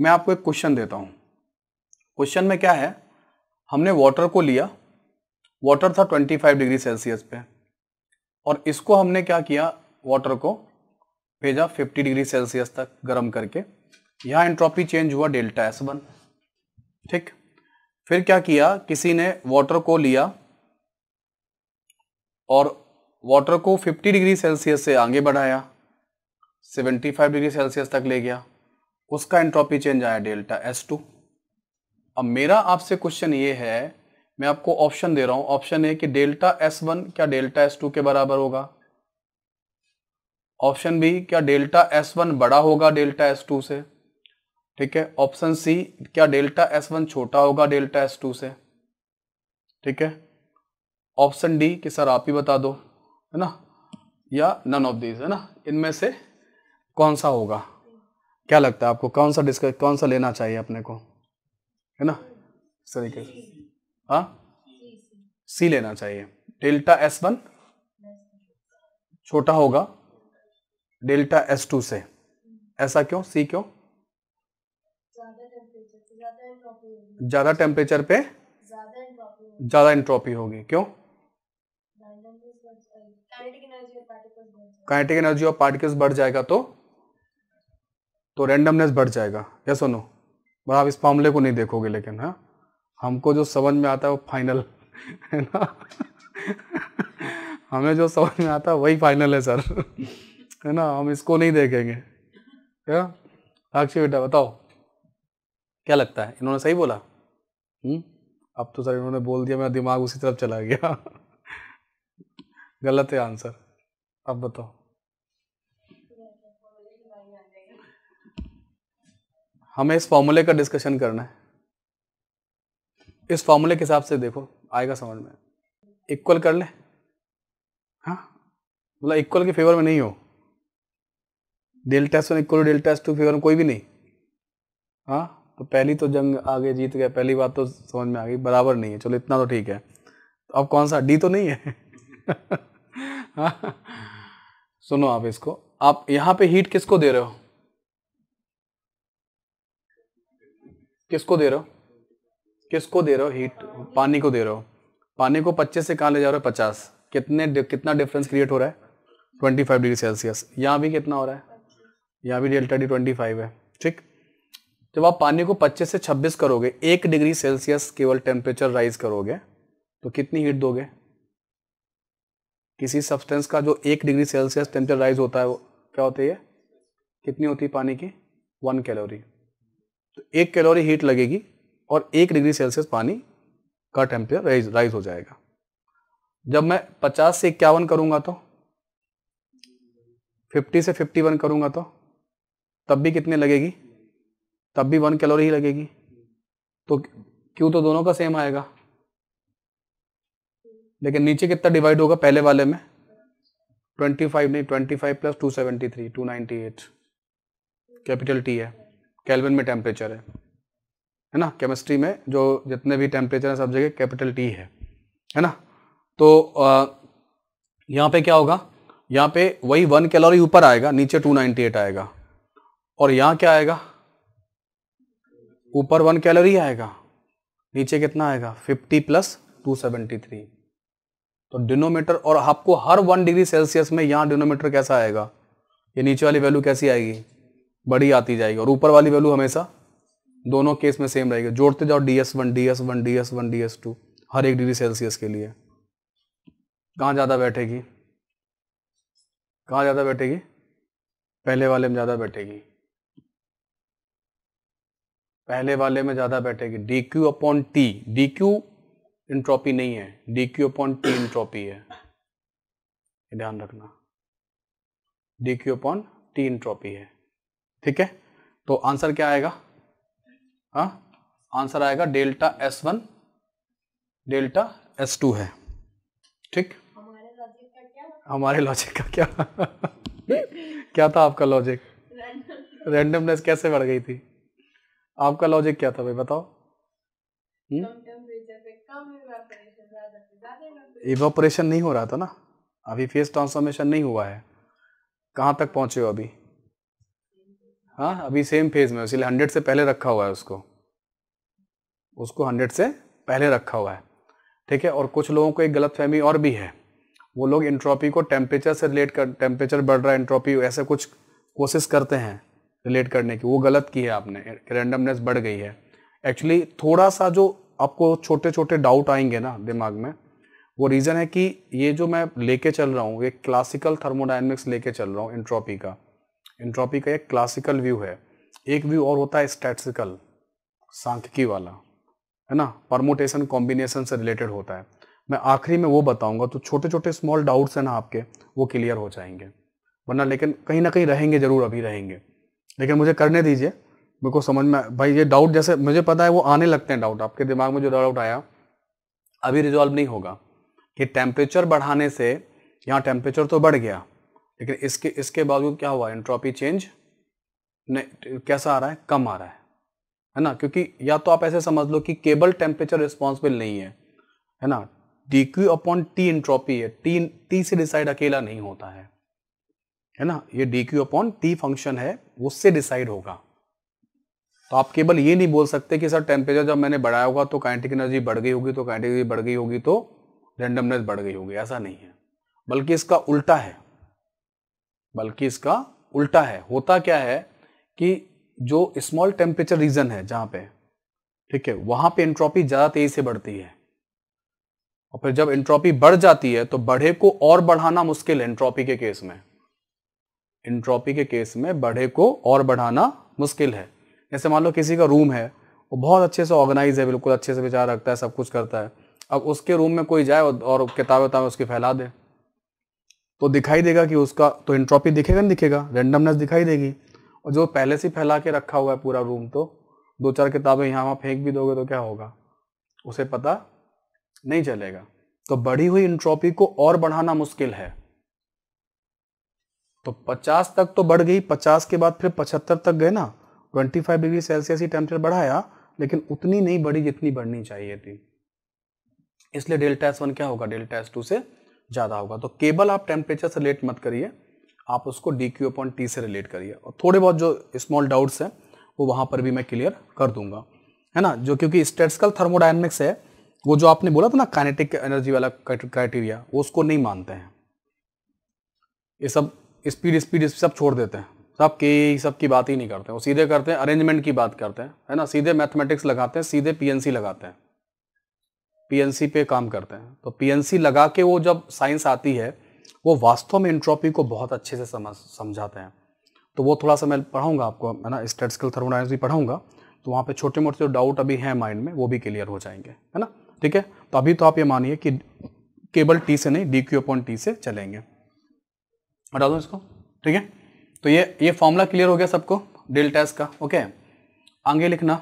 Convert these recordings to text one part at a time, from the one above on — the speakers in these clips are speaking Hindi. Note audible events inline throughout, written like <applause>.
मैं आपको एक क्वेश्चन देता हूँ क्वेश्चन में क्या है हमने वाटर को लिया वाटर था 25 डिग्री सेल्सियस पे और इसको हमने क्या किया वाटर को भेजा 50 डिग्री सेल्सियस तक गर्म करके यहाँ एंट्रोपी चेंज हुआ डेल्टा एस वन ठीक फिर क्या किया किसी ने वाटर को लिया और वाटर को 50 डिग्री सेल्सियस से आगे बढ़ाया 75 डिग्री सेल्सियस तक ले गया उसका एंट्रोपी चेंज आया डेल्टा एस टू अब मेरा आपसे क्वेश्चन ये है मैं आपको ऑप्शन दे रहा हूं ऑप्शन है कि डेल्टा एस वन क्या डेल्टा एस टू के बराबर होगा ऑप्शन बी क्या डेल्टा एस वन बड़ा होगा डेल्टा एस टू से ठीक है ऑप्शन सी क्या डेल्टा एस वन छोटा होगा डेल्टा एस टू से ठीक है ऑप्शन डी कि सर आप ही बता दो है ना या नन ऑफ दीज है ना इनमें से कौन सा होगा क्या लगता है आपको कौन सा डिस्क कौन सा लेना चाहिए अपने को है ना इस तरीके से हाँ सी लेना चाहिए डेल्टा एस वन छोटा होगा डेल्टा एस टू से ऐसा क्यों सी क्यों ज़्यादा टेम्परेचर पे ज़्यादा एंट्रोपी होगी क्यों काइनेटिक एनर्जी ऑफ पार्टिकल्स बढ़ जाएगा तो तो रेंडमनेस बढ़ जाएगा ये सुनो नो आप इस फॉर्मूले को नहीं देखोगे लेकिन हाँ हमको जो समझ में आता है वो फाइनल है ना हमें जो समझ में आता है वही फाइनल है सर है ना हम इसको नहीं देखेंगे क्या साक्षी बेटा बताओ क्या लगता है इन्होंने सही बोला हुँ? हम्म? अब तो सर इन्होंने बोल दिया मेरा दिमाग उसी तरफ चला गया <laughs> गलत है आंसर अब बताओ हमें इस फॉर्मूले का डिस्कशन करना है इस फॉर्मूले के हिसाब से देखो आएगा समझ में इक्वल कर ले हाँ मतलब इक्वल के फेवर में नहीं हो delta one equal delta two favour में कोई भी नहीं हाँ तो पहली तो जंग आगे जीत गए पहली बात तो समझ में आ गई बराबर नहीं है चलो इतना तो ठीक है तो अब कौन सा डी तो नहीं है <laughs> हाँ? सुनो आप इसको आप यहाँ पे हीट किसको दे रहे हो किसको दे रहे हो किसको दे रहे हो हीट पानी को दे रहे हो पानी को 25 से कहाँ ले जा रहे हो 50 कितने कितना डिफरेंस क्रिएट हो रहा है 25 डिग्री सेल्सियस यहाँ भी कितना हो रहा है यहाँ भी डेल्टा डी 25 है ठीक जब आप पानी को 25 से 26 करोगे एक डिग्री सेल्सियस केवल टेम्परेचर राइज करोगे तो कितनी हीट दोगे किसी सब्सटेंस का जो एक डिग्री सेल्सियस टेम्परेचर राइज होता है वो क्या होती है कितनी होती है पानी की वन कैलोरी तो एक कैलोरी हीट लगेगी और एक डिग्री सेल्सियस पानी का टेम्परेचर राइज राइज हो जाएगा जब मैं 50 से इक्यावन करूँगा तो 50 से 51 करूँगा तो तब भी कितने लगेगी तब भी वन कैलोरी ही लगेगी तो क्यों तो दोनों का सेम आएगा लेकिन नीचे कितना डिवाइड होगा पहले वाले में 25 नहीं 25 plus two seventy capital T है कैलविन में टेम्परेचर है है ना केमिस्ट्री में जो जितने भी टेम्परेचर हैं सब जगह कैपिटल टी है है ना तो यहाँ पे क्या होगा यहाँ पे वही वन कैलोरी ऊपर आएगा नीचे टू एट आएगा और यहाँ क्या आएगा ऊपर वन कैलोरी आएगा नीचे कितना आएगा fifty plus two seventy three तो डिनोमीटर और आपको हर वन डिग्री सेल्सियस में यहाँ डिनोमीटर कैसा आएगा ये नीचे वाली वैल्यू कैसी आएगी बड़ी आती जाएगी और ऊपर वाली वैल्यू हमेशा दोनों केस में सेम रहेगी जोड़ते जाओ d S one d S one d S one d S two हर एक डिग्री सेल्सियस के लिए कहाँ ज़्यादा बैठेगी कहाँ ज़्यादा बैठेगी पहले वाले में ज़्यादा बैठेगी पहले वाले में ज़्यादा बैठेगी d Q upon T d Q entropy नहीं है d Q upon T entropy है ध्यान रखना d Q upon T entropy है ठीक है तो आंसर क्या आएगा हा? आंसर आएगा delta S one delta S two है ठीक हमारे लॉजिक का क्या क्या था आपका लॉजिक रैंडमनेस कैसे बढ़ गई थी आपका लॉजिक क्या था भाई बताओ इवोपरेशन हम्म? नहीं हो रहा था ना अभी फेस ट्रांसफॉर्मेशन नहीं हुआ है कहाँ तक पहुंचे हो अभी हाँ अभी सेम फेज में इसलिए हंड्रेड से पहले रखा हुआ है उसको उसको हंड्रेड से पहले रखा हुआ है ठीक है और कुछ लोगों को एक गलत फहमी और भी है वो लोग इंट्रॉपी को टेम्परेचर से रिलेट कर टेम्परेचर बढ़ रहा है इंट्रॉपी ऐसे कुछ कोशिश करते हैं रिलेट करने की वो गलत की है आपने रेंडमनेस बढ़ गई है एक्चुअली थोड़ा सा जो आपको छोटे छोटे डाउट आएंगे ना दिमाग में वो रीज़न है कि ये जो मैं लेके चल रहा हूँ ये क्लासिकल थर्मोडाइनमिक्स लेके चल रहा हूँ इंट्रॉपी का एंट्रोपी का एक क्लासिकल व्यू है एक व्यू और होता है स्टैटिस्टिकल सांख्यिकी वाला है ना परमोटेशन कॉम्बिनेशन से रिलेटेड होता है मैं आखिरी में वो बताऊंगा तो छोटे छोटे स्मॉल डाउट्स हैं ना आपके वो क्लियर हो जाएंगे वरना लेकिन कहीं ना कहीं रहेंगे ज़रूर अभी रहेंगे लेकिन मुझे करने दीजिए मेरे को समझ में भाई ये डाउट जैसे मुझे पता है वो आने लगते हैं डाउट आपके दिमाग में जो डाउट आया अभी रिजॉल्व नहीं होगा कि टेम्परेचर बढ़ाने से यहाँ टेम्परेचर तो बढ़ गया लेकिन इसके इसके बावजूद क्या हुआ एंट्रोपी चेंज कैसा आ रहा है कम आ रहा है है ना क्योंकि या तो आप ऐसे समझ लो कि केबल टेम्परेचर रिस्पॉन्सिबल नहीं है है ना d Q upon T entropy है टी टी से डिसाइड अकेला नहीं होता है है ना ये d Q upon T function है उससे डिसाइड होगा तो आप केवल ये नहीं बोल सकते कि सर टेम्परेचर जब मैंने बढ़ाया होगा तो काइनेटिक एनर्जी बढ़ गई होगी तो काइनेटिक एनर्जी बढ़ गई होगी तो रेंडमनेस बढ़ गई होगी ऐसा नहीं है बल्कि इसका उल्टा है बल्कि इसका उल्टा है होता क्या है कि जो स्मॉल टेम्परेचर रीजन है जहाँ पे ठीक है वहाँ पे एंट्रोपी ज़्यादा तेज़ी से बढ़ती है और फिर जब एंट्रोपी बढ़ जाती है तो बढ़े को और बढ़ाना मुश्किल है एंट्रोपी के केस में एंट्रोपी के केस में बढ़े को और बढ़ाना मुश्किल है जैसे मान लो किसी का रूम है वो बहुत अच्छे से ऑर्गेनाइज है बिल्कुल अच्छे से विचार रखता है सब कुछ करता है अब उसके रूम में कोई जाए और किताबें उताबें उसकी फैला दे तो दिखाई देगा कि उसका तो इंट्रॉपी दिखेगा नहीं दिखेगा रेंडमनेस दिखाई देगी और जो पहले से फैला के रखा हुआ है पूरा रूम तो दो चार किताबें यहाँ वहाँ फेंक भी दोगे तो क्या होगा उसे पता नहीं चलेगा तो बढ़ी हुई इंट्रॉपी को और बढ़ाना मुश्किल है तो 50 तक तो बढ़ गई 50 के बाद फिर 75 तक गए ना 25 डिग्री सेल्सियस ही टेम्परेचर बढ़ाया लेकिन उतनी नहीं बढ़ी जितनी बढ़नी चाहिए थी इसलिए डेल्टा एस वन क्या होगा डेल्टा एस टू से ज़्यादा होगा तो केवल आप टेम्परेचर से रिलेट मत करिए आप उसको डी क्यू अपॉन टी से रिलेट करिए और थोड़े बहुत जो स्मॉल डाउट्स हैं वो वहाँ पर भी मैं क्लियर कर दूंगा है ना जो क्योंकि स्टेटिकल थर्मोडाइनमिक्स है वो जो आपने बोला था ना काइनेटिक एनर्जी वाला क्राइटेरिया वो उसको नहीं मानते हैं ये सब स्पीड स्पीड सब छोड़ देते हैं सब के सब की बात ही नहीं करते हैं वो सीधे करते हैं अरेंजमेंट की बात करते हैं है ना सीधे मैथमेटिक्स लगाते हैं सीधे पीएनसी लगाते हैं पीएनसी पे काम करते हैं तो पीएनसी लगा के वो जब साइंस आती है वो वास्तव में इंट्रॉपी को बहुत अच्छे से समझ समझाते हैं तो वो थोड़ा सा मैं पढ़ाऊंगा आपको है ना स्टेटिकल थर्मोडाइनमिक्स भी पढ़ाऊंगा तो वहाँ पे छोटे मोटे जो डाउट अभी हैं माइंड में वो भी क्लियर हो जाएंगे है ना ठीक है तो अभी तो आप ये मानिए कि केबल टी से नहीं डी क्यू अपॉन टी से चलेंगे हटा दो इसको ठीक है तो ये ये फॉर्मूला क्लियर हो गया सबको डेल्टा एस का ओके आगे लिखना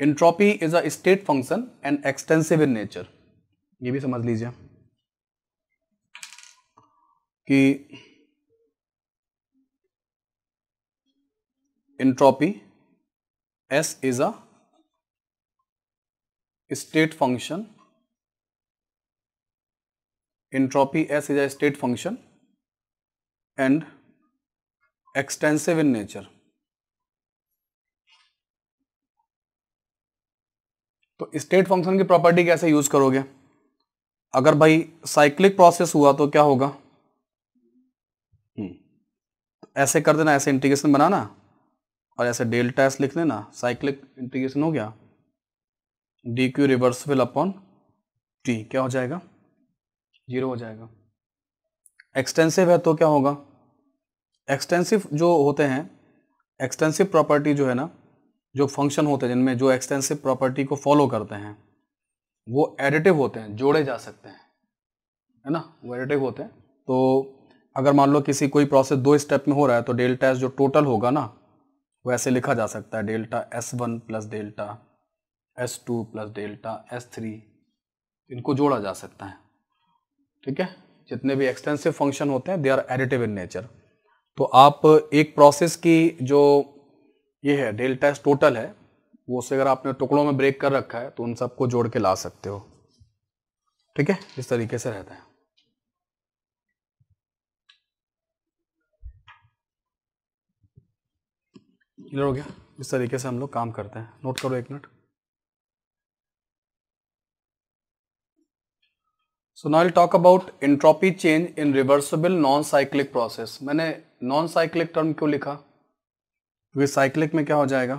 entropy is a state function and extensive in nature ये भी समझ लीजिए कि entropy S is a state function entropy S is a state function and extensive in nature तो स्टेट फंक्शन की प्रॉपर्टी कैसे यूज करोगे अगर भाई साइक्लिक प्रोसेस हुआ तो क्या होगा हम्म। तो ऐसे कर देना ऐसे इंटीग्रेशन बनाना और ऐसे डेल्टा एस लिख देना साइक्लिक इंटीग्रेशन हो गया d Q will upon T क्या हो जाएगा जीरो हो जाएगा एक्सटेंसिव है तो क्या होगा एक्सटेंसिव जो होते हैं एक्सटेंसिव प्रॉपर्टी जो है ना जो फंक्शन होते हैं जिनमें जो एक्सटेंसिव प्रॉपर्टी को फॉलो करते हैं वो एडिटिव होते हैं जोड़े जा सकते हैं है ना वो एडिटिव होते हैं तो अगर मान लो किसी कोई प्रोसेस दो स्टेप में हो रहा है तो डेल्टा एस जो टोटल होगा ना वो ऐसे लिखा जा सकता है delta S one plus delta S two plus delta S three इनको जोड़ा जा सकता है ठीक है जितने भी एक्सटेंसिव फंक्शन होते हैं they are additive in nature तो आप एक प्रोसेस की जो ये है डेल्टा एस टोटल है वो से अगर आपने टुकड़ों में ब्रेक कर रखा है तो उन सबको जोड़ के ला सकते हो ठीक है इस तरीके से रहता है क्लियर हो गया इस तरीके से हम लोग काम करते हैं नोट करो एक minute so now talk about entropy change in reversible non cyclic process मैंने नॉन साइक्लिक टर्म क्यों लिखा क्योंकि साइक्लिक में क्या हो जाएगा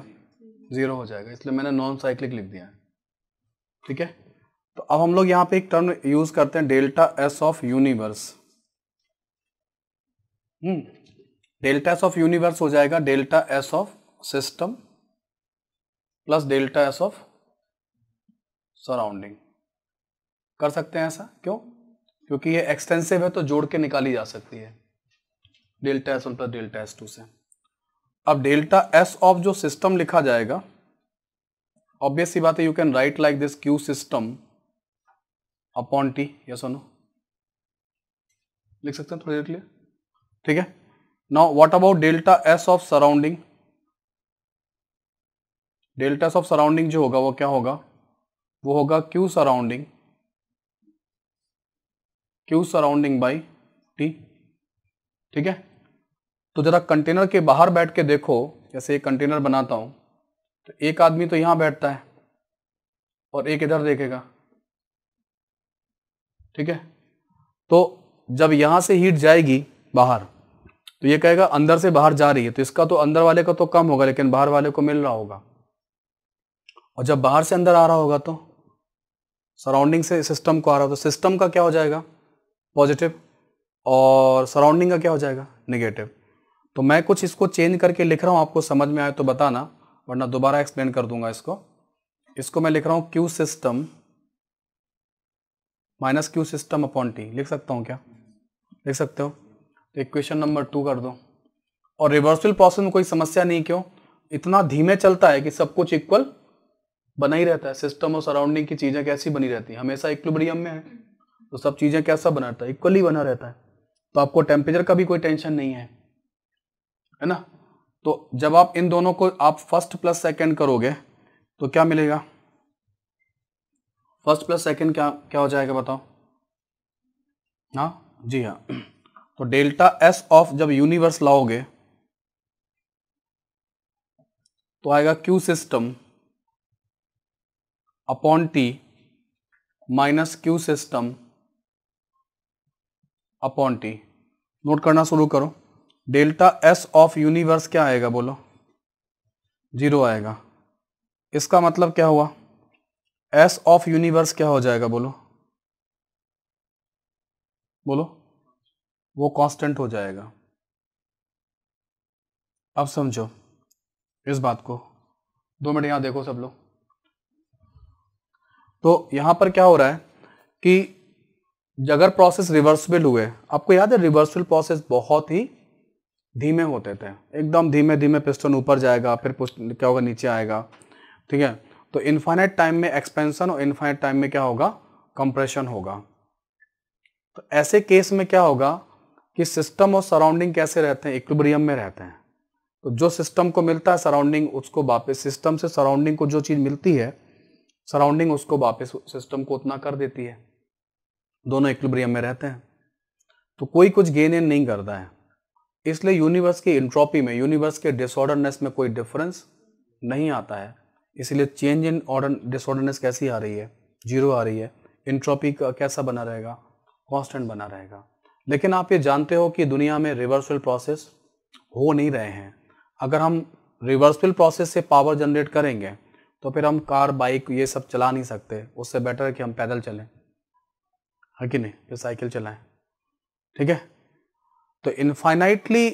ज़ीरो हो जाएगा इसलिए मैंने नॉन साइक्लिक लिख दिया है ठीक है तो अब हम लोग यहां पे एक टर्म यूज़ करते हैं delta S of universe hmm delta S of universe हो जाएगा delta S of system plus delta S of surrounding कर सकते हैं ऐसा क्यों क्योंकि ये एक्सटेंसिव है तो जोड़ के निकाली जा सकती है delta S one plus delta S two से अब डेल्टा एस ऑफ जो सिस्टम लिखा जाएगा ऑब्वियस सी बात है you can write like this Q system upon T yes सुनो लिख सकते हैं थोड़ी देर के लिए ठीक है now what about delta S of surrounding delta S of surrounding जो होगा वो क्या होगा वो होगा Q surrounding Q surrounding by T ठीक है तो ज़रा कंटेनर के बाहर बैठ के देखो जैसे एक कंटेनर बनाता हूँ तो एक आदमी तो यहाँ बैठता है और एक इधर देखेगा ठीक है तो जब यहाँ से हीट जाएगी बाहर तो ये कहेगा अंदर से बाहर जा रही है तो इसका तो अंदर वाले का तो कम होगा लेकिन बाहर वाले को मिल रहा होगा और जब बाहर से अंदर आ रहा होगा तो सराउंडिंग से सिस्टम को आ रहा हो तो सिस्टम का क्या हो जाएगा पॉजिटिव और सराउंडिंग का क्या हो जाएगा नेगेटिव तो मैं कुछ इसको चेंज करके लिख रहा हूँ आपको समझ में आए तो बताना वरना दोबारा एक्सप्लेन कर दूंगा इसको इसको मैं लिख रहा हूँ Q system minus Q system upon T लिख सकता हूँ क्या लिख सकते हो तो इक्वेशन नंबर टू कर दो और रिवर्सल प्रोसेस में कोई समस्या नहीं क्यों इतना धीमे चलता है कि सब कुछ इक्वल बना ही रहता है सिस्टम और सराउंडिंग की चीज़ें कैसी बनी रहती है हमेशा इक्विब्रियम में है तो सब चीज़ें कैसा बना रहता है इक्वली बना रहता है तो आपको टेम्परेचर का भी कोई टेंशन नहीं है है ना तो जब आप इन दोनों को आप फर्स्ट प्लस सेकंड करोगे तो क्या मिलेगा फर्स्ट प्लस सेकंड क्या क्या हो जाएगा बताओ हाँ जी हाँ तो डेल्टा एस ऑफ जब यूनिवर्स लाओगे तो आएगा Q system upon T minus Q system upon T note करना शुरू करो डेल्टा एस ऑफ यूनिवर्स क्या आएगा बोलो जीरो आएगा इसका मतलब क्या हुआ एस ऑफ यूनिवर्स क्या हो जाएगा बोलो बोलो वो कांस्टेंट हो जाएगा अब समझो इस बात को दो मिनट यहां देखो सब लोग तो यहां पर क्या हो रहा है कि अगर प्रोसेस रिवर्सिबल हुए आपको याद है रिवर्सिबल प्रोसेस बहुत ही धीमे होते थे एकदम धीमे धीमे पिस्टन ऊपर जाएगा फिर क्या होगा नीचे आएगा ठीक है तो इन्फाइनाइट टाइम में एक्सपेंशन और इन्फाइनाइट टाइम में क्या होगा कंप्रेशन होगा तो ऐसे केस में क्या होगा कि सिस्टम और सराउंडिंग कैसे रहते हैं इक्विब्रियम में रहते हैं तो जो सिस्टम को मिलता है सराउंडिंग उसको वापस सिस्टम से सराउंडिंग को जो चीज़ मिलती है सराउंडिंग उसको वापस सिस्टम को उतना कर देती है दोनों इक्विब्रियम में रहते हैं तो कोई कुछ गेन एन नहीं करता है इसलिए यूनिवर्स की इंट्रॉपी में यूनिवर्स के डिसऑर्डरनेस में कोई डिफरेंस नहीं आता है इसलिए चेंज इन ऑर्डर डिसऑर्डरनेस कैसी आ रही है जीरो आ रही है इंट्रॉपी का कैसा बना रहेगा कांस्टेंट बना रहेगा लेकिन आप ये जानते हो कि दुनिया में रिवर्सल प्रोसेस हो नहीं रहे हैं अगर हम रिवर्सल प्रोसेस से पावर जनरेट करेंगे तो फिर हम कार बाइक ये सब चला नहीं सकते उससे बेटर है कि हम पैदल चलें है कि नहीं साइकिल चलाएं ठीक है तो इनफाइनाइटली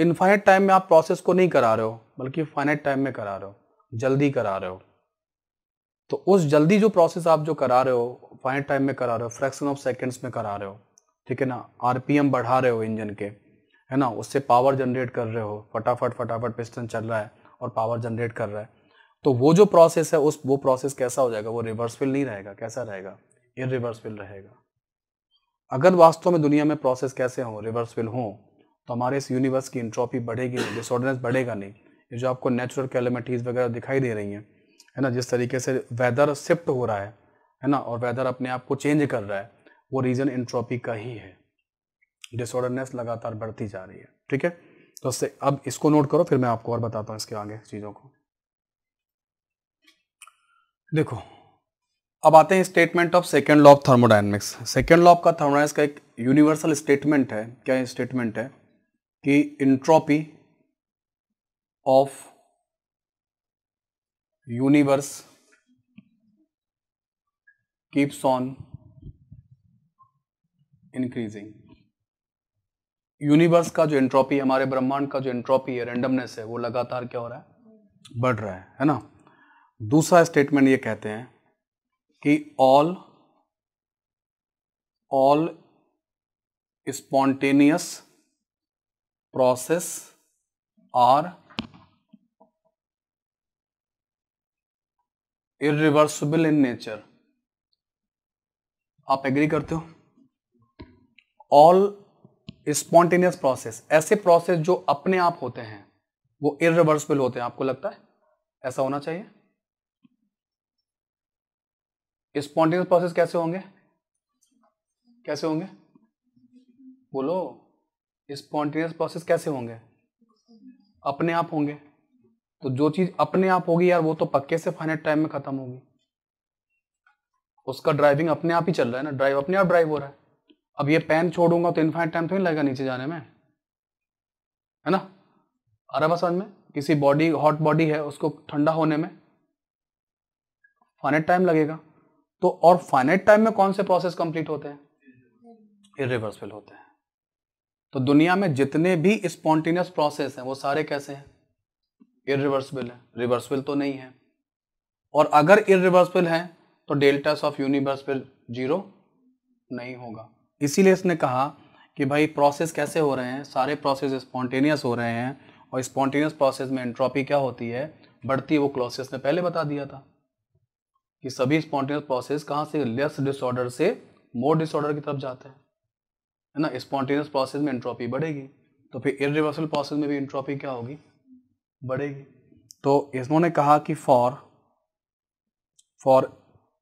इनफाइनाइट टाइम में आप प्रोसेस को नहीं करा रहे हो बल्कि फाइनाइट टाइम में करा रहे हो जल्दी करा रहे हो तो उस जल्दी जो प्रोसेस आप जो करा रहे हो फाइनाइट टाइम में करा रहे हो फ्रैक्शन ऑफ सेकेंड्स में करा रहे हो ठीक है ना आरपीएम बढ़ा रहे हो इंजन के है ना उससे पावर जनरेट कर रहे हो फटाफट फटाफट पिस्टन चल रहा है और पावर जनरेट कर रहा है तो वो जो प्रोसेस है उस वो प्रोसेस कैसा हो जाएगा वो रिवर्सफिल नहीं रहेगा कैसा रहेगा इन रिवर्सफिल रहेगा अगर वास्तव में दुनिया में प्रोसेस कैसे हों रिवर्सबिल हों तो हमारे इस यूनिवर्स की इंट्रॉपी बढ़ेगी नहीं डिसऑर्डनेस बढ़ेगा नहीं ये जो आपको नेचुरल कैलमिटीज़ वगैरह दिखाई दे रही हैं है ना जिस तरीके से वेदर शिफ्ट हो रहा है है ना और वेदर अपने आप को चेंज कर रहा है वो रीज़न इंट्रॉपी का ही है डिसऑर्डरनेस लगातार बढ़ती जा रही है ठीक है तो उससे अब इसको नोट करो फिर मैं आपको और बताता हूँ इसके आगे चीज़ों को देखो अब आते हैं statement of second law of thermodynamics second law का थर्मोडाइनमिक्स का एक यूनिवर्सल स्टेटमेंट है क्या स्टेटमेंट है कि entropy of universe keeps on increasing universe का जो एंट्रोपी हमारे ब्रह्मांड का जो एंट्रोपी है रेंडमनेस है वो लगातार क्या हो रहा है बढ़ रहा है है ना दूसरा स्टेटमेंट ये कहते हैं कि all all spontaneous process are irreversible in nature आप एग्री करते हो ऑल स्पॉन्टेनियस प्रोसेस ऐसे प्रोसेस जो अपने आप होते हैं वो इिवर्सिबल होते हैं आपको लगता है ऐसा होना चाहिए स्पॉन्टेनियस प्रोसेस कैसे होंगे कैसे होंगे बोलो स्पॉन्टेनियस प्रोसेस कैसे होंगे अपने आप होंगे तो जो चीज अपने आप होगी यार वो तो पक्के से फाइनेट टाइम में खत्म होगी उसका ड्राइविंग अपने आप ही चल रहा है ना ड्राइव अपने आप ड्राइव हो रहा है अब ये पेन छोड़ूंगा तो इनफाइनेट टाइम तो नहीं लगेगा नीचे जाने में है ना अरब रहा समझ में किसी बॉडी हॉट बॉडी है उसको ठंडा होने में फाइनेट टाइम लगेगा तो और फाइनेट टाइम में कौन से प्रोसेस कंप्लीट होते हैं इरिवर्सिबल होते हैं तो दुनिया में जितने भी स्पॉन्टेनियस प्रोसेस हैं वो सारे कैसे हैं इरिवर्सिबल है रिवर्सिबल तो नहीं है और अगर इरिवर्सिबल है तो डेल्टास ऑफ यूनिवर्स पर जीरो नहीं होगा इसीलिए इसने कहा कि भाई प्रोसेस कैसे हो रहे हैं सारे प्रोसेस स्पॉन्टेनियस हो रहे हैं और स्पॉन्टेनियस प्रोसेस में एंट्रोपी क्या होती है बढ़ती है वो क्लोसेस ने पहले बता दिया था कि सभी स्पॉन्टेनियस प्रोसेस कहाँ से लेस डिसऑर्डर से मोर डिसऑर्डर की तरफ जाते हैं है ना स्पॉन्टेनियस प्रोसेस में इंट्रॉपी बढ़ेगी तो फिर इरिवर्सल प्रोसेस में भी इंट्रॉपी क्या होगी बढ़ेगी तो इन्होंने कहा कि for for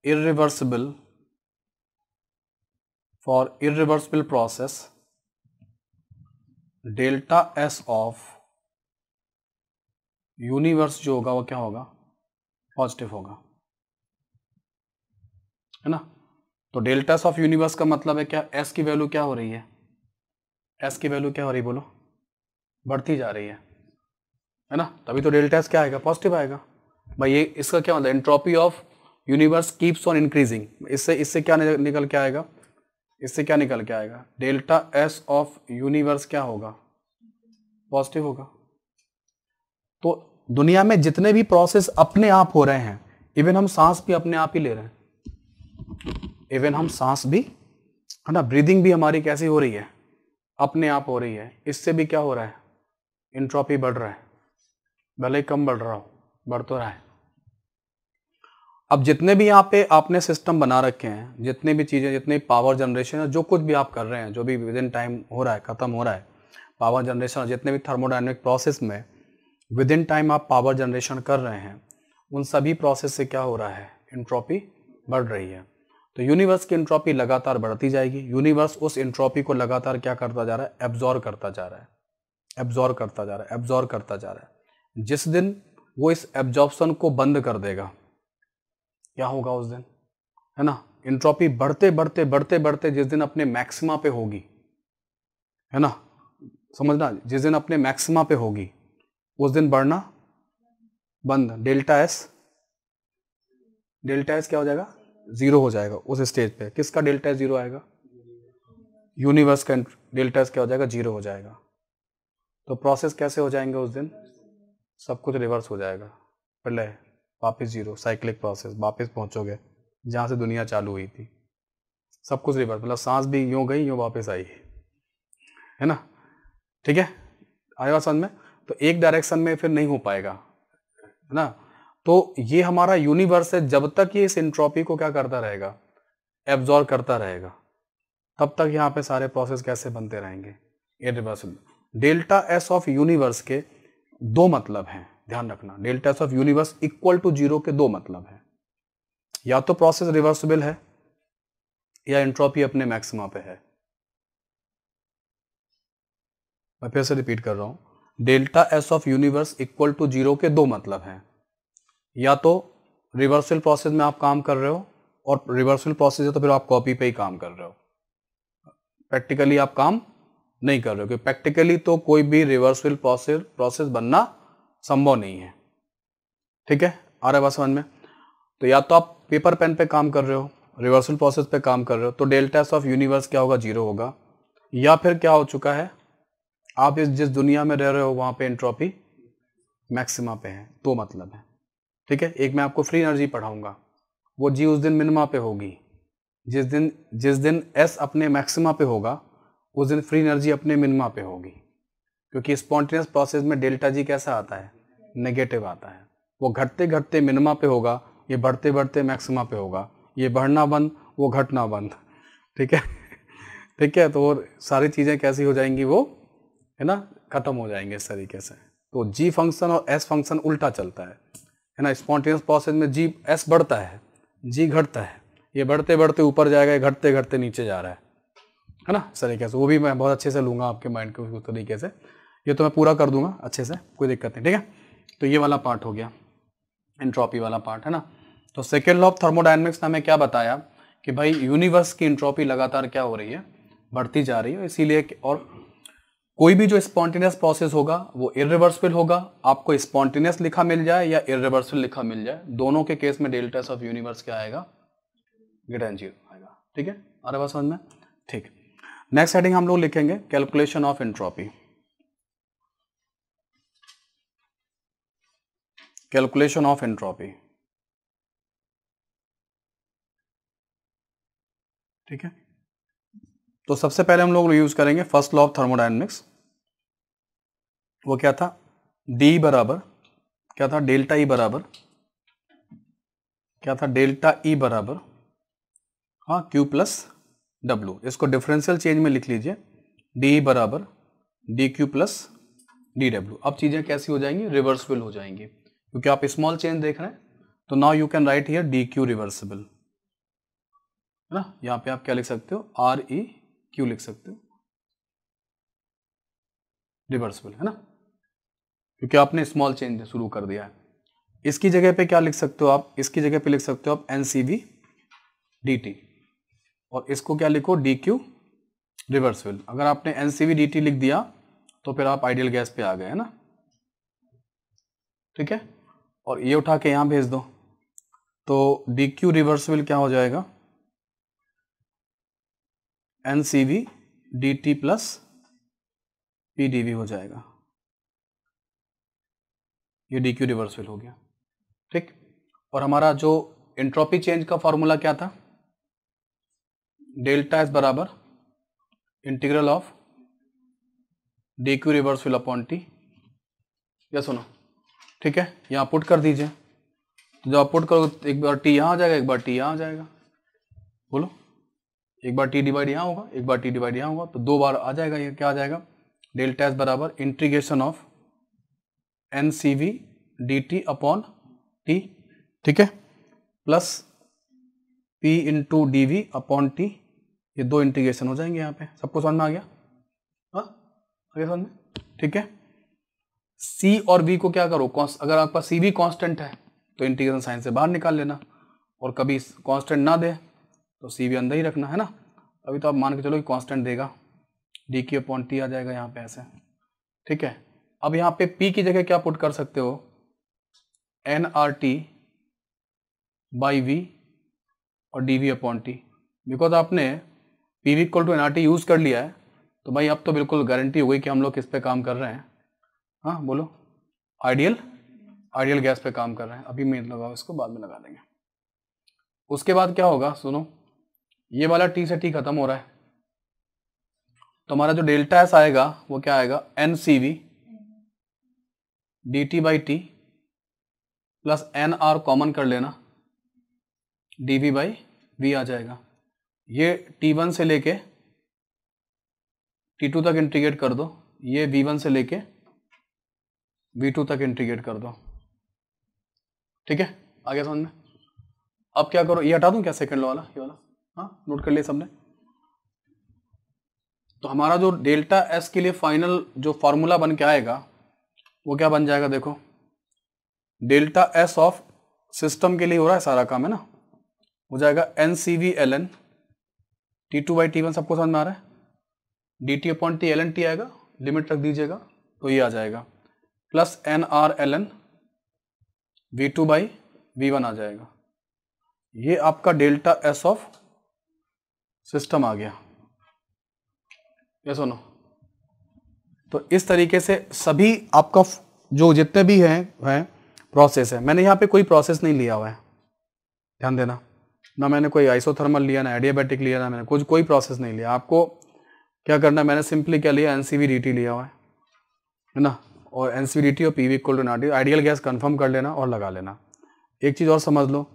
irreversible for irreversible process delta S of universe जो होगा वो क्या होगा पॉजिटिव होगा है ना तो डेल्टास ऑफ यूनिवर्स का मतलब है क्या एस की वैल्यू क्या हो रही है एस की वैल्यू क्या हो रही बोलो बढ़ती जा रही है है ना तभी तो डेल्टा एस क्या आएगा पॉजिटिव आएगा भाई ये इसका क्या मतलब entropy of universe keeps on increasing इससे इससे क्या निकल के आएगा इससे क्या निकल के आएगा डेल्टा एस ऑफ यूनिवर्स क्या होगा पॉजिटिव होगा तो दुनिया में जितने भी प्रोसेस अपने आप हो रहे हैं इवन हम सांस भी अपने आप ही ले रहे हैं इवन हम सांस भी है ना ब्रीदिंग भी हमारी कैसी हो रही है अपने आप हो रही है इससे भी क्या हो रहा है इंट्रॉपी बढ़ रहा है भले कम बढ़ रहा हो बढ़ तो रहा है अब जितने भी यहाँ पे आपने सिस्टम बना रखे हैं जितने भी चीज़ें जितने पावर जनरेशन है जो कुछ भी आप कर रहे हैं जो भी विद इन टाइम हो रहा है ख़त्म हो रहा है पावर जनरेशन जितने भी थर्मोडाइनमिक प्रोसेस में विद इन टाइम आप पावर जनरेशन कर रहे हैं उन सभी प्रोसेस से क्या हो रहा है इंट्रॉपी बढ़ रही है तो यूनिवर्स की इंट्रॉपी लगातार बढ़ती जाएगी यूनिवर्स उस इंट्रॉपी को लगातार क्या करता जा रहा है एब्जॉर्व करता जा रहा है एब्जॉर्व करता जा रहा है एब्जॉर्व करता जा रहा है जिस दिन वो इस एब्जॉर्प्शन को बंद कर देगा क्या होगा उस दिन है ना इंट्रॉपी बढ़ते बढ़ते बढ़ते बढ़ते जिस दिन अपने मैक्सिमा पे होगी है ना समझना जिस दिन अपने मैक्सिमा पे होगी उस दिन बढ़ना बंद डेल्टा एस डेल्टा एस क्या हो जाएगा ज़ीरो हो जाएगा उस स्टेज पे किसका डेल्टा ज़ीरो आएगा यूनिवर्स का डेल्टा क्या हो जाएगा ज़ीरो हो जाएगा तो प्रोसेस कैसे हो जाएंगे उस दिन सब कुछ रिवर्स हो जाएगा पहले वापस ज़ीरो साइक्लिक प्रोसेस वापस पहुंचोगे जहाँ से दुनिया चालू हुई थी सब कुछ रिवर्स मतलब सांस भी यूँ गई यूँ वापस आई है ना ठीक है आएगा समझ में तो एक डायरेक्शन में फिर नहीं हो पाएगा है ना तो ये हमारा यूनिवर्स है जब तक ये इस इंट्रॉपी को क्या करता रहेगा एब्जॉर्व करता रहेगा तब तक यहाँ पे सारे प्रोसेस कैसे बनते रहेंगे डेल्टा एस ऑफ यूनिवर्स के दो मतलब हैं ध्यान रखना delta S of universe equal to zero के दो मतलब हैं या तो प्रोसेस रिवर्सिबल है या एंट्रोपी अपने मैक्सिमा पे है मैं फिर से रिपीट कर रहा हूं delta S of universe equal to zero के दो मतलब हैं या तो रिवर्सल प्रोसेस में आप काम कर रहे हो और रिवर्सल प्रोसेस है तो फिर आप कॉपी पे ही काम कर रहे हो प्रैक्टिकली आप काम नहीं कर रहे हो क्योंकि प्रैक्टिकली तो कोई भी रिवर्सल प्रोसेस प्रोसेस बनना संभव नहीं है ठीक है आ रहा है बात समझ में तो या तो आप पेपर पेन पे काम कर रहे हो रिवर्सल प्रोसेस पे काम कर रहे हो तो डेल्टा एस ऑफ यूनिवर्स क्या होगा जीरो होगा या फिर क्या हो चुका है आप इस जिस दुनिया में रह रहे हो वहाँ पे एंट्रोपी मैक्सिमा पे है तो मतलब है ठीक है एक मैं आपको फ्री एनर्जी पढ़ाऊंगा वो जी उस दिन मिनिमा पे होगी जिस दिन जिस दिन एस अपने मैक्सिमा पे होगा उस दिन फ्री एनर्जी अपने मिनिमा पे होगी क्योंकि स्पॉन्टेनियस प्रोसेस में डेल्टा जी कैसा आता है नेगेटिव आता है वो घटते घटते मिनिमा पे होगा ये बढ़ते बढ़ते मैक्सिमा पे होगा ये बढ़ना बंद वो घटना बंद ठीक है <laughs> ठीक है तो और सारी चीज़ें कैसी हो जाएंगी वो है ना ख़त्म हो जाएंगे इस तरीके से तो जी फंक्शन और एस फंक्शन उल्टा चलता है है ना स्पॉन्टेनियस प्रोसेस में जी एस बढ़ता है जी घटता है ये बढ़ते बढ़ते ऊपर जाएगा घटते घटते नीचे जा रहा है है ना इस तरीके से वो भी मैं बहुत अच्छे से लूँगा आपके माइंड के उस तरीके से ये तो मैं पूरा कर दूंगा अच्छे से कोई दिक्कत नहीं ठीक है तो ये वाला पार्ट हो गया इंट्रॉपी वाला पार्ट है ना तो सेकेंड लॉ ऑफ थर्मोडाइनमिक्स ने हमें क्या बताया कि भाई यूनिवर्स की इंट्रॉपी लगातार क्या हो रही है बढ़ती जा रही है इसीलिए और कोई भी जो स्पॉन्टेनियस प्रोसेस होगा वो इरिवर्सिबल होगा आपको स्पॉन्टेनियस लिखा मिल जाए या इरिवर्सिबल लिखा मिल जाए दोनों के केस में डेल्टा ऑफ यूनिवर्स क्या आएगा ग्रेटर जीरो आएगा ठीक है अरे बात समझ में ठीक नेक्स्ट हेडिंग हम लोग लिखेंगे calculation of entropy calculation of entropy ठीक है तो सबसे पहले हम लोग यूज़ करेंगे फर्स्ट लॉ ऑफ थर्मोडाइनमिक्स वो क्या था डी बराबर क्या था डेल्टा ई e बराबर क्या था डेल्टा ई e बराबर हाँ क्यू प्लस डब्ल्यू इसको डिफरेंशियल चेंज में लिख लीजिए डी बराबर d Q plus d W अब चीज़ें कैसी हो जाएंगी रिवर्सिबल हो जाएंगी क्योंकि आप स्मॉल चेंज देख रहे हैं तो now you can write here d Q reversible है ना यहाँ पे आप क्या लिख सकते हो आर ई e क्यू लिख सकते हो रिवर्सिबल है ना क्योंकि आपने स्मॉल चेंज शुरू कर दिया है इसकी जगह पे क्या लिख सकते हो आप इसकी जगह पे लिख सकते हो आप n C V d T और इसको क्या लिखो डी क्यू रिवर्सिबल अगर आपने n C V d T लिख दिया तो फिर आप आइडियल गैस पे आ गए है ना ठीक है और ये उठा के यहां भेज दो तो डी क्यू रिवर्सिबल क्या हो जाएगा N C V d T plus P d V हो जाएगा ये डी क्यू रिवर्सल हो गया ठीक और हमारा जो इंट्रोपी चेंज का फॉर्मूला क्या था डेल्टा इज बराबर integral of d Q reversal upon T या सुनो ठीक है यहाँ पुट कर दीजिए तो जब आप पुट करोगे तो एक बार टी यहाँ आ जाएगा एक बार टी यहाँ आ जाएगा बोलो एक बार टी डिवाइड यहाँ होगा एक बार टी डिवाइड यहाँ होगा तो दो बार आ जाएगा ये क्या आ जाएगा डेल्टा एस बराबर integration of n C V d T upon T ठीक है plus P into d V upon T ये दो इंटीग्रेशन हो जाएंगे यहाँ पे सबको समझ में आ गया हाँ समझ में ठीक है सी और बी को क्या करो अगर आपका सी भी कॉन्स्टेंट है तो इंटीग्रेशन साइन से बाहर निकाल लेना और कभी कॉन्स्टेंट ना दे तो सी भी अंदर ही रखना है ना अभी तो आप मान के चलो कि कांस्टेंट देगा डी की अपॉन टी आ जाएगा यहाँ पे ऐसे ठीक है अब यहाँ पे पी की जगह क्या पुट कर सकते हो n R T by V और d V upon T because आपने P V equal to n R T use कर लिया है तो भाई अब तो बिल्कुल गारंटी हो गई कि हम लोग किस पे काम कर रहे हैं हाँ बोलो आइडियल आइडियल गैस पे काम कर रहे हैं अभी मेन लगाओ इसको बाद में लगा देंगे उसके बाद क्या होगा सुनो ये वाला टी से टी खत्म हो रहा है तो हमारा जो डेल्टा एस आएगा वो क्या आएगा n C V d T by T plus N R common कर लेना डी वी बाई वी आ जाएगा ये टी वन से लेके टी टू तक इंटीग्रेट कर दो ये वी वन से लेके वी टू तक इंटीग्रेट कर दो ठीक है आगे समझ में अब क्या करो ये हटा दूं क्या सेकेंड वाला ये वाला हाँ नोट कर लिया सबने तो हमारा जो डेल्टा एस के लिए फाइनल जो फार्मूला बन के आएगा वो क्या बन जाएगा देखो डेल्टा एस ऑफ सिस्टम के लिए हो रहा है सारा काम है ना हो जाएगा N C V L N T two by T one सबको समझ में आ रहा है d T upon T l N T आएगा लिमिट रख दीजिएगा तो ये आ जाएगा plus N R L N V two by V one आ जाएगा ये आपका डेल्टा एस ऑफ सिस्टम आ गया ये सुनो तो इस तरीके से सभी आपका जो जितने भी हैं हैं प्रोसेस है मैंने यहाँ पे कोई प्रोसेस नहीं लिया हुआ है ध्यान देना ना मैंने कोई आइसोथर्मल लिया ना एडियाबैटिक लिया ना मैंने कुछ कोई प्रोसेस नहीं लिया आपको क्या करना है मैंने सिंपली क्या लिया एन सी लिया हुआ है है ना और एन सी डी टी और P V equal to n T ideal gas confirm कर लेना और लगा लेना एक चीज़ और समझ लो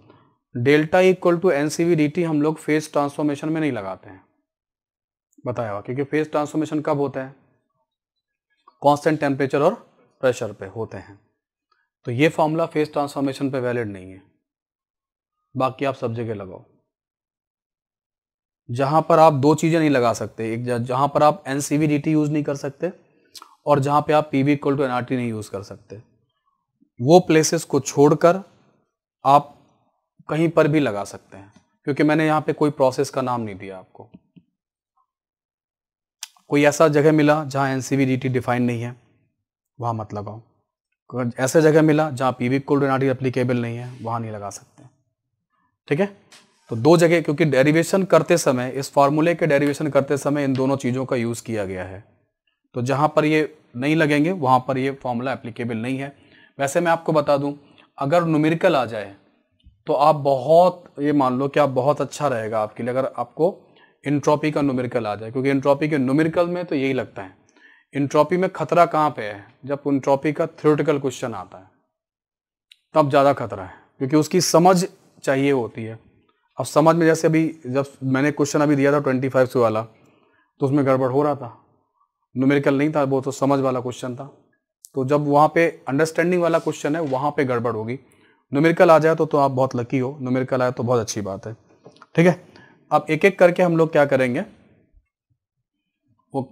delta equal to n C V d T हम लोग फेस ट्रांसफॉर्मेशन में नहीं लगाते हैं बताया हुआ क्योंकि फेस ट्रांसफॉर्मेशन कब होते हैं कांस्टेंट टेम्परेचर और प्रेशर पे होते हैं तो ये फॉर्मूला फेस ट्रांसफॉर्मेशन पे वैलिड नहीं है बाकी आप सब जगह लगाओ जहां पर आप दो चीज़ें नहीं लगा सकते एक जहां पर आप n C V d T use नहीं कर सकते और जहां पे आप P V equal to n R T नहीं यूज़ कर सकते वो प्लेसेस को छोड़कर आप कहीं पर भी लगा सकते हैं क्योंकि मैंने यहाँ पे कोई प्रोसेस का नाम नहीं दिया आपको कोई ऐसा जगह मिला जहाँ डी टी डिफाइन नहीं है वहां मत लगाओ ऐसा जगह मिला जहां P V could not applicable नहीं है वहां नहीं लगा सकते ठीक है तो दो जगह क्योंकि डेरिवेशन करते समय इस फॉर्मूले के डेरिवेशन करते समय इन दोनों चीज़ों का यूज़ किया गया है तो जहां पर ये नहीं लगेंगे वहां पर ये फॉर्मूला एप्लीकेबल नहीं है वैसे मैं आपको बता दूँ अगर न्यूमेरिकल आ जाए तो आप बहुत ये मान लो कि आप बहुत अच्छा रहेगा आपके लिए अगर आपको इंट्रॉपी का नुमेरिकल आ जाए क्योंकि इंट्रॉपी के नुमेरिकल में तो यही लगता है इंट्रॉपी में खतरा कहाँ पे है जब इंट्रॉपी का थ्योरेटिकल क्वेश्चन आता है तब ज़्यादा खतरा है क्योंकि उसकी समझ चाहिए होती है अब समझ में जैसे अभी जब मैंने क्वेश्चन अभी दिया था ट्वेंटी फाइव से वाला तो उसमें गड़बड़ हो रहा था नुमेरिकल नहीं था वो तो समझ वाला क्वेश्चन था तो जब वहाँ पे अंडरस्टैंडिंग वाला क्वेश्चन है वहाँ पे गड़बड़ होगी न्यूमेरिकल आ जाए तो, तो आप बहुत लकी हो न्यूमेरिकल आए तो बहुत अच्छी बात है ठीक है अब एक एक करके हम लोग क्या करेंगे वो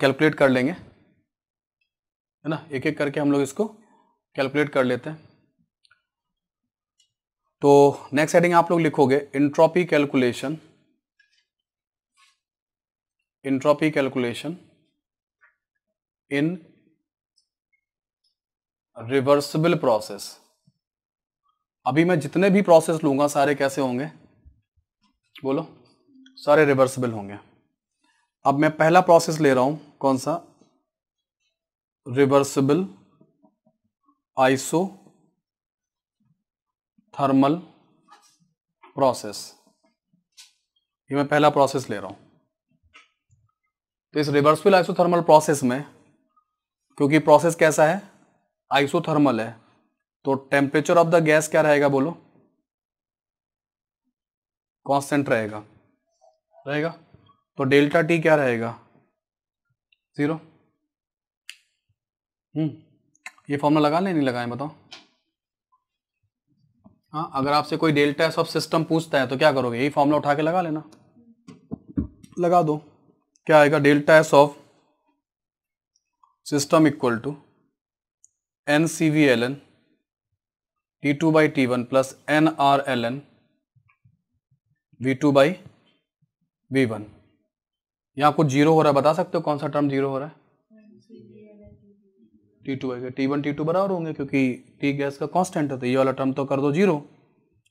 कैलकुलेट कर लेंगे है ना एक एक करके हम लोग इसको कैलकुलेट कर लेते हैं तो नेक्स्ट हेडिंग आप लोग लिखोगे entropy calculation entropy calculation in reversible process अभी मैं जितने भी प्रोसेस लूंगा सारे कैसे होंगे बोलो सारे रिवर्सिबल होंगे अब मैं पहला प्रोसेस ले रहा हूं कौन सा रिवर्सिबल आइसो थर्मल प्रोसेस ये मैं पहला प्रोसेस ले रहा हूं तो इस रिवर्सिबल आइसोथर्मल प्रोसेस में क्योंकि प्रोसेस कैसा है आइसोथर्मल है तो टेम्परेचर ऑफ द गैस क्या रहेगा बोलो कॉन्स्टेंट रहेगा रहेगा तो डेल्टा टी क्या रहेगा जीरो हम्म, ये फॉर्मूला लगा ले नहीं लगाए बताओ हाँ अगर आपसे कोई डेल्टा एस ऑफ सिस्टम पूछता है तो क्या करोगे यही फॉर्मूला उठा के लगा लेना लगा दो क्या आएगा delta S of system equal to n C V L N T two by T one plus N R L N V two by V one यहाँ कुछ जीरो हो रहा है बता सकते हो कौन सा टर्म जीरो हो रहा है टी टू आएगा टी वन टी टू बराबर होंगे क्योंकि टी गैस का कांस्टेंट है तो ये वाला टर्म तो कर दो जीरो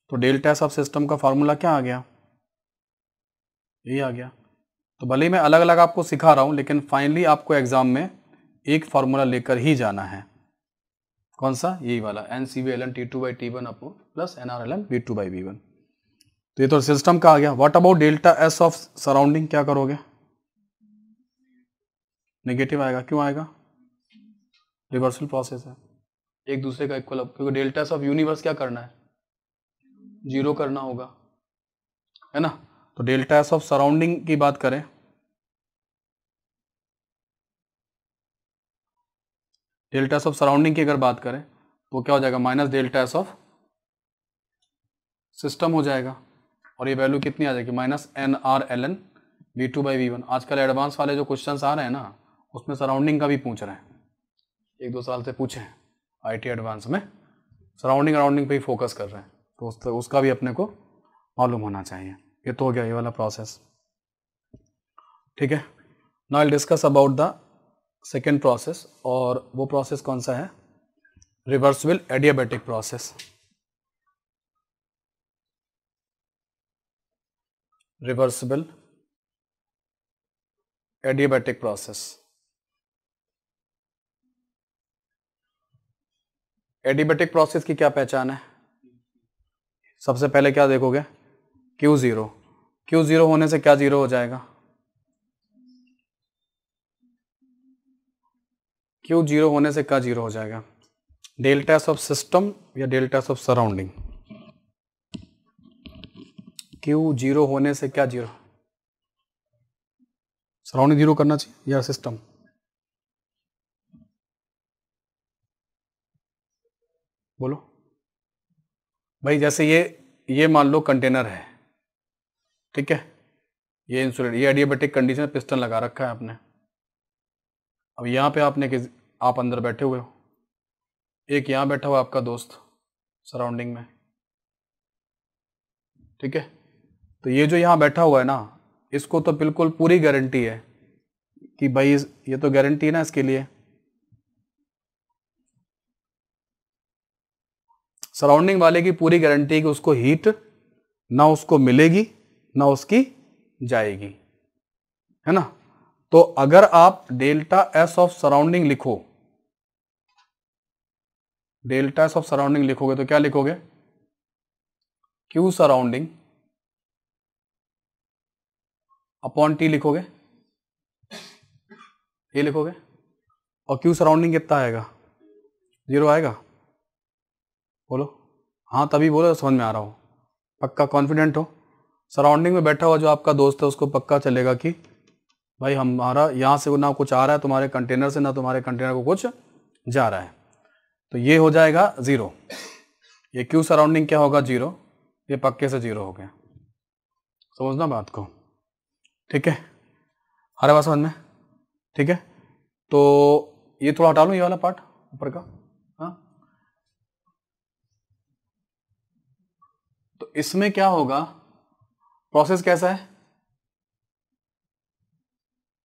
तो डेल्टा सब सिस्टम का फार्मूला क्या आ गया यही आ गया तो भले ही मैं अलग अलग आपको सिखा रहा हूँ लेकिन फाइनली आपको एग्ज़ाम में एक फार्मूला लेकर ही जाना है कौन सा यही वाला n C V L N T two by T one upon plus N R L N B two by B one तो ये तो सिस्टम का आ गया what about delta S of surrounding क्या करोगे नेगेटिव आएगा क्यों आएगा रिवर्सल प्रोसेस है एक दूसरे का इक्वल क्योंकि डेल्टा एस ऑफ यूनिवर्स क्या करना है जीरो करना होगा है ना तो डेल्टा एस ऑफ सराउंडिंग की बात करें डेल्टा ऑफ सराउंडिंग की अगर बात करें तो क्या हो जाएगा minus delta S of system हो जाएगा और ये वैल्यू कितनी आ जाएगी minus n R L N V two by V one आजकल एडवांस वाले जो क्वेश्चन आ रहे हैं ना उसमें सराउंडिंग का भी पूछ रहे हैं एक दो साल से पूछे हैं आई टी एडवांस में सराउंडिंग अराउंडिंग पे ही फोकस कर रहे हैं तो उस उसका भी अपने को मालूम होना चाहिए ये तो हो गया ये वाला प्रोसेस ठीक है now I'll discuss about the second process और वो प्रोसेस कौन सा है reversible adiabatic process reversible adiabatic process adiabatic process की क्या पहचान है सबसे पहले क्या देखोगे Q0 Q0 होने से क्या जीरो हो जाएगा क्यू जीरो होने से का जीरो हो जाएगा डेल्टा ऑफ सिस्टम या delta of surrounding Q zero होने से क्या जीरो सराउंडिंग जीरो करना चाहिए या सिस्टम बोलो भाई जैसे ये ये मान लो कंटेनर है ठीक है ये इंसुलेट ये एडियाबेटिक कंडीशन पिस्टन लगा रखा है आपने अब यहाँ पे आपने किस आप अंदर बैठे हुए हो एक यहाँ बैठा हुआ आपका दोस्त सराउंडिंग में ठीक है तो ये जो यहाँ बैठा हुआ है ना इसको तो बिल्कुल पूरी गारंटी है कि भाई ये तो गारंटी है ना इसके लिए सराउंडिंग वाले की पूरी गारंटी है कि उसको हीट ना उसको मिलेगी ना उसकी जाएगी है ना तो अगर आप डेल्टा एस ऑफ सराउंडिंग लिखो डेल्टा एस ऑफ सराउंडिंग लिखोगे तो क्या लिखोगे क्यू सराउंडिंग अपॉन टी लिखोगे ये लिखोगे और क्यू सराउंडिंग कितना आएगा जीरो आएगा बोलो हाँ तभी बोलो समझ में आ रहा हो पक्का कॉन्फिडेंट हो सराउंडिंग में बैठा हुआ जो आपका दोस्त है उसको पक्का चलेगा कि भाई हमारा यहाँ से ना कुछ आ रहा है तुम्हारे कंटेनर से ना तुम्हारे कंटेनर को कुछ जा रहा है तो ये हो जाएगा ज़ीरो ये क्यू सराउंडिंग क्या होगा जीरो ये पक्के से जीरो हो गया समझना बात को ठीक है हरे बात समझ में ठीक है तो ये थोड़ा हटा लूँ ये वाला पार्ट ऊपर का हाँ तो इसमें क्या होगा प्रोसेस कैसा है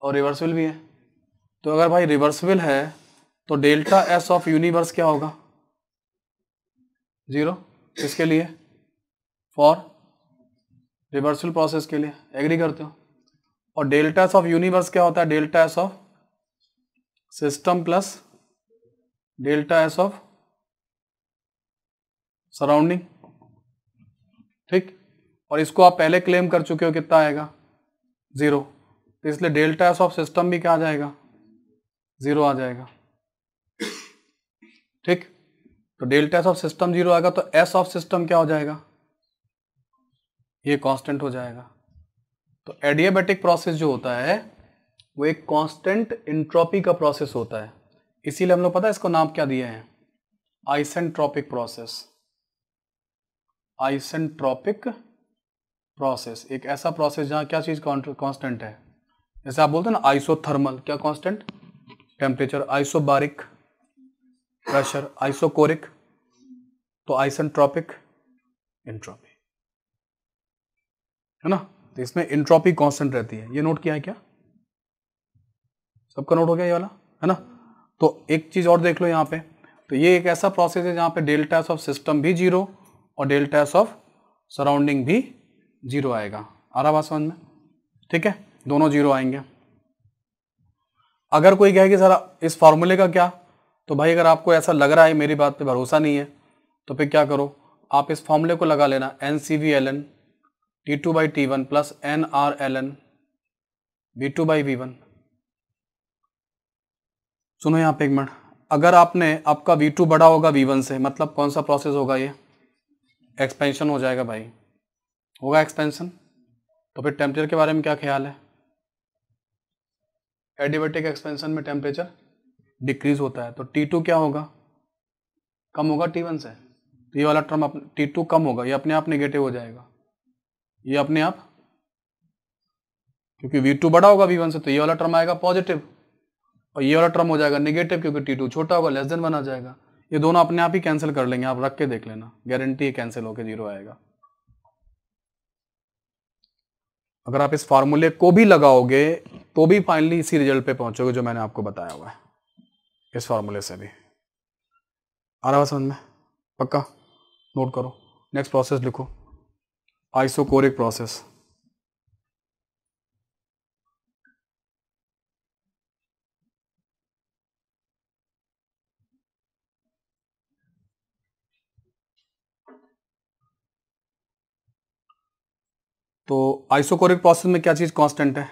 और रिवर्सिबल भी है तो अगर भाई रिवर्सिबल है तो डेल्टा एस ऑफ यूनिवर्स क्या होगा जीरो किसके लिए फॉर रिवर्सल प्रोसेस के लिए एग्री करते हो और डेल्टा एस ऑफ यूनिवर्स क्या होता है delta S of system plus delta S of surrounding ठीक और इसको आप पहले क्लेम कर चुके हो कितना आएगा ज़ीरो तो इसलिए डेल्टा एस ऑफ सिस्टम भी क्या आ जाएगा ज़ीरो आ जाएगा ठीक तो delta S of system zero आएगा तो एस ऑफ सिस्टम क्या हो जाएगा ये कांस्टेंट हो जाएगा तो एडियाबेटिक प्रोसेस जो होता है वो एक कांस्टेंट इंट्रॉपी का प्रोसेस होता है इसीलिए हम लोग पता है इसको नाम क्या दिए हैं आइसेंट्रॉपिक प्रोसेस आइसेंट्रॉपिक प्रोसेस एक ऐसा प्रोसेस जहां क्या चीज़ कांस्टेंट है जैसे आप बोलते हैं ना आइसोथर्मल क्या constant temperature isobaric pressure isochoric तो आइसनट्रॉपिक इंट्रॉपी है ना तो इसमें इंट्रॉपी कांस्टेंट रहती है ये नोट किया है क्या सबका नोट हो गया ये वाला है ना तो एक चीज और देख लो यहाँ पे तो ये एक ऐसा प्रोसेस है जहाँ पे डेल्टा ऑफ सिस्टम भी जीरो और डेल्टा ऑफ सराउंडिंग भी जीरो आएगा आ रहा समझ में ठीक है दोनों जीरो आएंगे अगर कोई कहे कि सर इस फार्मूले का क्या तो भाई अगर आपको ऐसा लग रहा है मेरी बात पे भरोसा नहीं है तो फिर क्या करो आप इस फॉर्मूले को लगा लेना N C V L N T two by T one plus N R L N V two by V one सुनो यहाँ पे एक मिनट अगर आपने आपका वी टू बड़ा होगा वी वन से मतलब कौन सा प्रोसेस होगा ये एक्सपेंशन हो जाएगा भाई होगा एक्सपेंशन तो फिर टेम्परेचर के बारे में क्या ख्याल है एडिबेटिक एक्सपेंशन में टेम्परेचर डिक्रीज होता है तो T2 क्या होगा कम होगा T1 से तो ये वाला टर्म अपने T2 कम होगा ये अपने आप नेगेटिव हो जाएगा ये अपने आप क्योंकि V2 बड़ा होगा V1 से तो ये वाला टर्म आएगा पॉजिटिव और ये वाला टर्म हो जाएगा नेगेटिव क्योंकि T2 छोटा होगा लेस देन बना जाएगा ये दोनों अपने आप ही कैंसिल कर लेंगे आप रख के देख लेना गारंटी कैंसिल होकर जीरो आएगा अगर आप इस फार्मूले को भी लगाओगे तो भी फाइनली इसी रिजल्ट पे पहुंचोगे जो मैंने आपको बताया हुआ है इस फॉर्मूले से भी आ रहा समझ में पक्का नोट करो नेक्स्ट प्रोसेस लिखो आइसोकोरिक प्रोसेस तो आइसोकोरिक प्रोसेस में क्या चीज़ कांस्टेंट है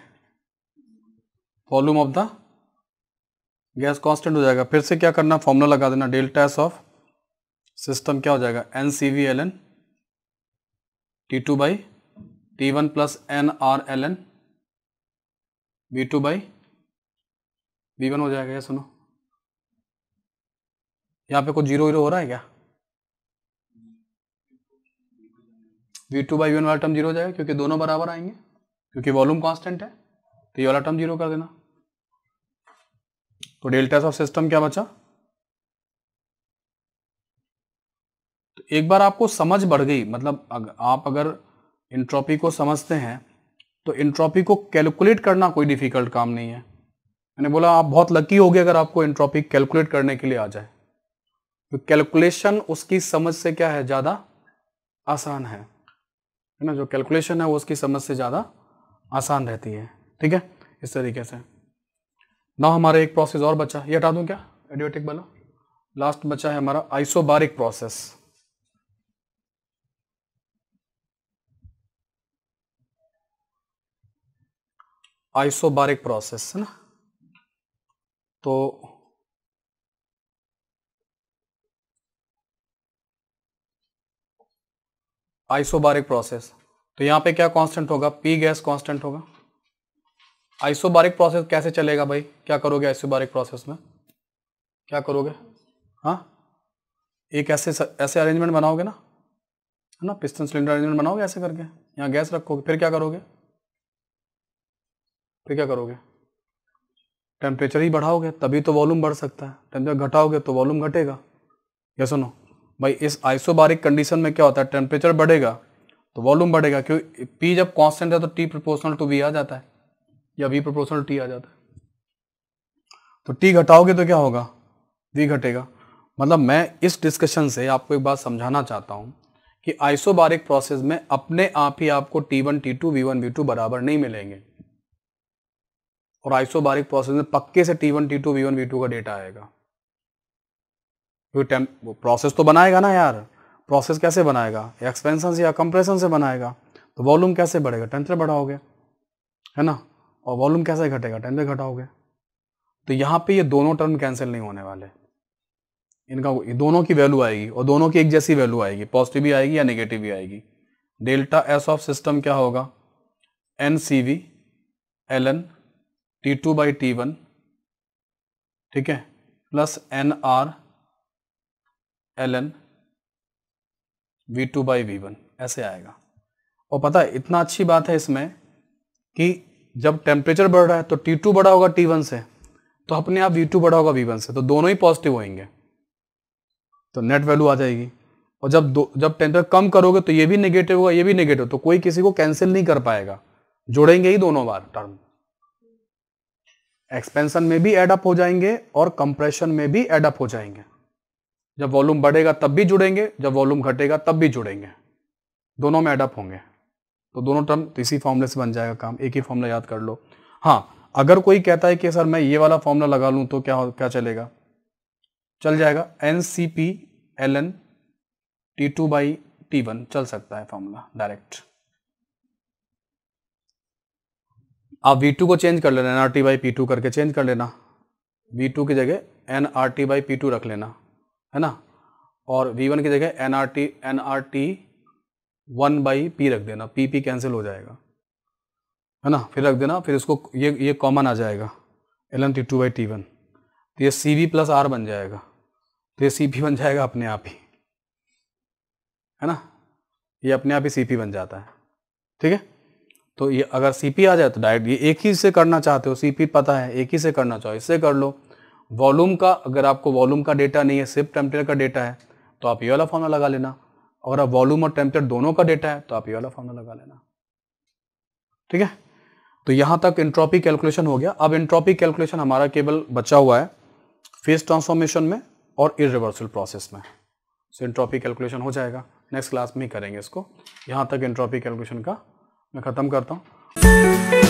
volume of the gas constant हो जाएगा फिर से क्या करना फॉर्मूला लगा देना डेल्टा एस ऑफ सिस्टम क्या हो जाएगा N C V L N T two by T one plus N R L N B two by B one हो जाएगा ये सुनो यहाँ पे कुछ जीरो वीरो हो रहा है क्या V two by V one वाला टर्म जीरो हो जाएगा क्योंकि दोनों बराबर आएंगे क्योंकि वॉल्यूम कॉन्स्टेंट है तो ये वाला टर्म जीरो कर देना तो डेल्टा ऑफ सिस्टम क्या बचा तो एक बार आपको समझ बढ़ गई मतलब अग, आप अगर इंट्रॉपी को समझते हैं तो इंट्रॉपी को कैलकुलेट करना कोई डिफिकल्ट काम नहीं है मैंने बोला आप बहुत लकी होगे अगर आपको इंट्रॉपी कैलकुलेट करने के लिए आ जाए तो कैलकुलेशन उसकी समझ से क्या है ज़्यादा आसान है ना जो कैलकुलेशन है वो उसकी समझ से ज़्यादा आसान रहती है ठीक है इस तरीके से ना हमारा एक प्रोसेस और बचा ये हटा दूं क्या एडियोटिक वाला लास्ट बचा है हमारा आइसोबारिक प्रोसेस आइसोबारिक प्रोसेस है ना तो आइसोबारिक प्रोसेस तो यहां पे क्या कांस्टेंट होगा पी गैस कांस्टेंट होगा आइसोबारिक प्रोसेस कैसे चलेगा भाई क्या करोगे आइसोबारिक प्रोसेस में क्या करोगे हाँ एक ऐसे ऐसे अरेंजमेंट बनाओगे ना है ना पिस्टन सिलेंडर अरेंजमेंट बनाओगे ऐसे करके यहाँ गैस रखोगे फिर क्या करोगे फिर क्या करोगे टेम्परेचर ही बढ़ाओगे तभी तो वॉल्यूम बढ़ सकता है टेम्परेचर घटाओगे तो वॉल्यूम घटेगा ये सुनो भाई इस आइसोबारिक कंडीशन में क्या होता है टेम्परेचर बढ़ेगा तो वॉल्यूम बढ़ेगा क्योंकि पी जब कांस्टेंट है तो टी प्रोपोर्शनल टू वी आ जाता है या वी प्रोपोर्शनल टी आ जाता है तो टी घटाओगे तो क्या होगा वी घटेगा मतलब मैं इस डिस्कशन से आपको एक बात समझाना चाहता हूँ कि आइसोबारिक प्रोसेस में अपने आप ही आपको T one T two V one V two बराबर नहीं मिलेंगे और आइसोबारिक प्रोसेस में पक्के से T one T two V one V two का डेटा आएगा क्योंकि वो प्रोसेस तो बनाएगा ना यार प्रोसेस कैसे बनाएगा एक्सपेंशन या कंप्रेशन से बनाएगा तो वॉल्यूम कैसे बढ़ेगा टेंचर बढ़ाओगे है ना और वॉल्यूम कैसे घटेगा टाइम से घटाओगे तो यहाँ पे ये दोनों टर्म कैंसिल नहीं होने वाले इनका दोनों की वैल्यू आएगी और दोनों की एक जैसी वैल्यू आएगी पॉजिटिव भी आएगी या नेगेटिव भी आएगी डेल्टा एस ऑफ सिस्टम क्या होगा N C V L N T two by T one ठीक है plus N R L N V two by V one ऐसे आएगा और पता है इतना अच्छी बात है इसमें कि जब टेम्परेचर बढ़ रहा है तो टी टू बड़ा होगा टी वन से तो अपने आप वी टू बड़ा होगा वी वन से तो दोनों ही पॉजिटिव होंगे तो नेट वैल्यू आ जाएगी और जब दो जब टेम्परेचर कम करोगे तो ये भी नेगेटिव होगा ये भी नेगेटिव तो कोई किसी को कैंसिल नहीं कर पाएगा जोड़ेंगे ही दोनों बार टर्म एक्सपेंशन में भी एडअप हो जाएंगे और कंप्रेशन में भी एडअप हो जाएंगे जब वॉल्यूम बढ़ेगा तब भी जुड़ेंगे जब वॉल्यूम घटेगा तब भी जुड़ेंगे दोनों में एडअप होंगे तो दोनों टर्म तो इसी फॉर्मूले से बन जाएगा काम एक ही फॉर्मूला याद कर लो हाँ अगर कोई कहता है कि सर मैं ये वाला फॉर्मूला लगा लूँ तो क्या क्या चलेगा चल जाएगा N C P L N T two by T one चल सकता है फॉर्मूला डायरेक्ट आप वी टू को चेंज कर लेना N R T by P two करके चेंज कर लेना वी टू की जगह N R T by P two रख लेना है ना और वी वन की जगह N R T N R T one by P रख देना पी पी कैंसिल हो जाएगा है ना फिर रख देना फिर इसको ये ये कॉमन आ जाएगा L N T two by T one तो ये सी वी प्लस आर बन जाएगा तो ये सी पी बन जाएगा अपने आप ही है ना ये अपने आप ही सी पी बन जाता है ठीक है तो ये अगर सी पी आ जाए तो डायरेक्ट ये एक ही से करना चाहते हो सी पी पता है एक ही से करना चाहो इससे कर लो वॉल्यूम का अगर आपको वॉल्यूम का डेटा नहीं है सिर्फ टेम्परेचर का डेटा है तो आप ये वाला फॉर्मूला लगा लेना अगर आप वॉल्यूम और टेम्परेचर दोनों का डेटा है तो आप ये वाला फॉर्मूला लगा लेना ठीक है तो यहाँ तक इंट्रॉपी कैलकुलेशन हो गया अब इंट्रॉपी कैलकुलेशन हमारा केवल बचा हुआ है फेस ट्रांसफॉर्मेशन में और इरिवर्सल प्रोसेस में सो इंट्रॉपी कैलकुलेशन हो जाएगा नेक्स्ट क्लास में ही करेंगे इसको यहाँ तक इंट्रॉपी कैलकुलेशन का मैं ख़त्म करता हूँ